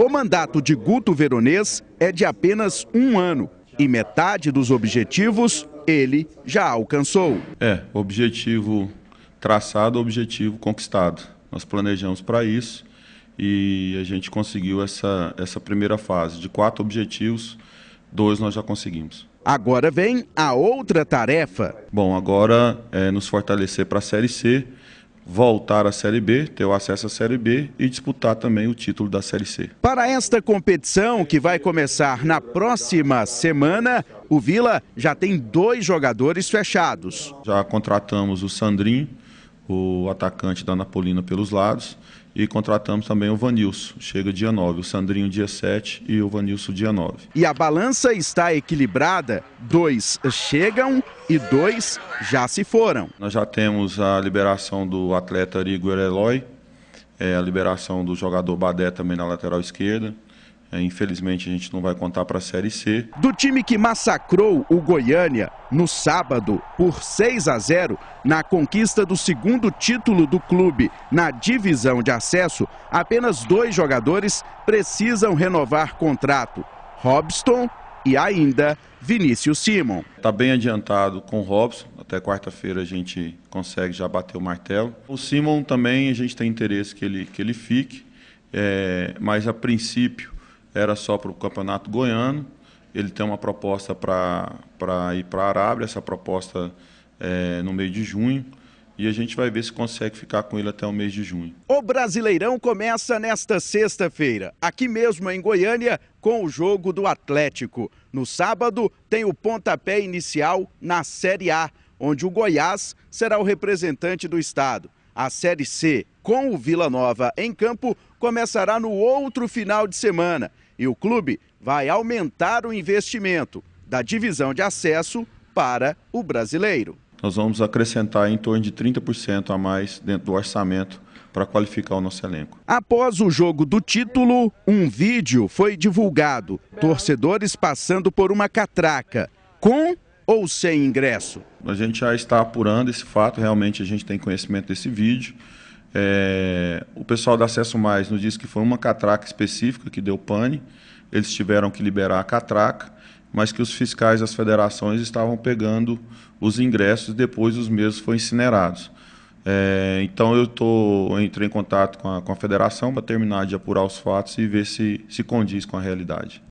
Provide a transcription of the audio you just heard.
O mandato de Guto Veronês é de apenas um ano e metade dos objetivos ele já alcançou. É, objetivo traçado, objetivo conquistado. Nós planejamos para isso e a gente conseguiu essa, essa primeira fase. De quatro objetivos, dois nós já conseguimos. Agora vem a outra tarefa. Bom, agora é nos fortalecer para a Série C voltar à Série B, ter o acesso à Série B e disputar também o título da Série C. Para esta competição, que vai começar na próxima semana, o Vila já tem dois jogadores fechados. Já contratamos o Sandrinho o atacante da Napolina pelos lados e contratamos também o Vanilson, chega dia 9, o Sandrinho dia 7 e o Vanilson dia 9. E a balança está equilibrada, dois chegam e dois já se foram. Nós já temos a liberação do atleta Igor Eloy, é, a liberação do jogador Badé também na lateral esquerda, é, infelizmente a gente não vai contar para a Série C. Do time que massacrou o Goiânia no sábado por 6 a 0 na conquista do segundo título do clube na divisão de acesso, apenas dois jogadores precisam renovar contrato: Robson e ainda Vinícius Simon. Está bem adiantado com o Robson, até quarta-feira a gente consegue já bater o martelo. O Simon também a gente tem interesse que ele, que ele fique, é, mas a princípio era só para o Campeonato Goiano. Ele tem uma proposta para ir para a Arábia, essa proposta é, no meio de junho e a gente vai ver se consegue ficar com ele até o mês de junho. O Brasileirão começa nesta sexta-feira, aqui mesmo em Goiânia, com o jogo do Atlético. No sábado, tem o pontapé inicial na Série A, onde o Goiás será o representante do estado. A Série C, com o Vila Nova em campo, começará no outro final de semana e o clube vai aumentar o investimento da divisão de acesso para o brasileiro. Nós vamos acrescentar em torno de 30% a mais dentro do orçamento para qualificar o nosso elenco. Após o jogo do título, um vídeo foi divulgado: torcedores passando por uma catraca com ou sem ingresso? A gente já está apurando esse fato, realmente a gente tem conhecimento desse vídeo. É, o pessoal da Acesso Mais nos disse que foi uma catraca específica que deu pane, eles tiveram que liberar a catraca, mas que os fiscais das federações estavam pegando os ingressos e depois os mesmos foram incinerados. É, então eu, tô, eu entrei em contato com a, com a federação para terminar de apurar os fatos e ver se, se condiz com a realidade.